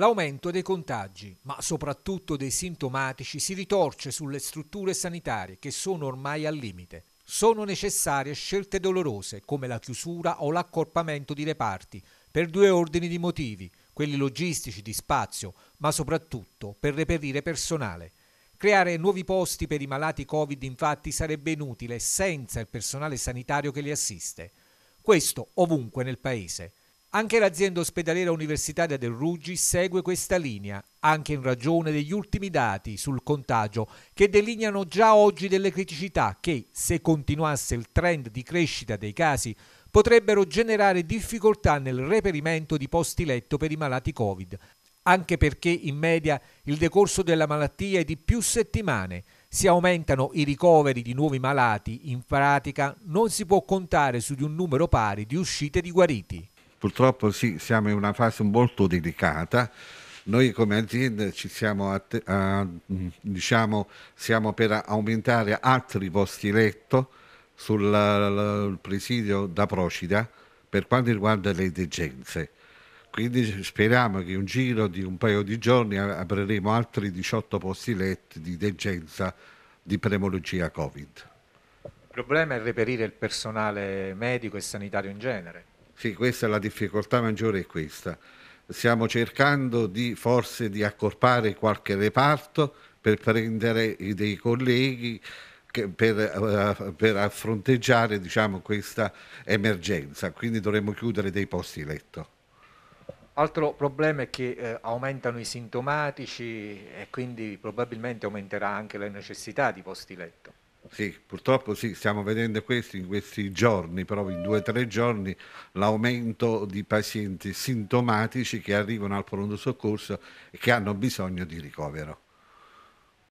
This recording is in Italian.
L'aumento dei contagi, ma soprattutto dei sintomatici, si ritorce sulle strutture sanitarie che sono ormai al limite. Sono necessarie scelte dolorose come la chiusura o l'accorpamento di reparti per due ordini di motivi, quelli logistici di spazio, ma soprattutto per reperire personale. Creare nuovi posti per i malati Covid infatti sarebbe inutile senza il personale sanitario che li assiste. Questo ovunque nel Paese. Anche l'azienda ospedaliera universitaria del Ruggi segue questa linea, anche in ragione degli ultimi dati sul contagio che delineano già oggi delle criticità che, se continuasse il trend di crescita dei casi, potrebbero generare difficoltà nel reperimento di posti letto per i malati Covid, anche perché in media il decorso della malattia è di più settimane. Si aumentano i ricoveri di nuovi malati, in pratica non si può contare su di un numero pari di uscite di guariti. Purtroppo sì, siamo in una fase molto delicata. Noi come azienda ci siamo, a, diciamo, siamo per aumentare altri posti letto sul presidio da Procida per quanto riguarda le degenze. Quindi speriamo che in un giro di un paio di giorni apriremo altri 18 posti letti di degenza di premologia Covid. Il problema è reperire il personale medico e sanitario in genere. Sì, questa è la difficoltà maggiore, è questa. Stiamo cercando di, forse di accorpare qualche reparto per prendere dei colleghi che, per, eh, per affronteggiare diciamo, questa emergenza, quindi dovremmo chiudere dei posti letto. Altro problema è che eh, aumentano i sintomatici e quindi probabilmente aumenterà anche la necessità di posti letto. Sì, purtroppo sì, stiamo vedendo questo in questi giorni, proprio in due o tre giorni, l'aumento di pazienti sintomatici che arrivano al pronto soccorso e che hanno bisogno di ricovero.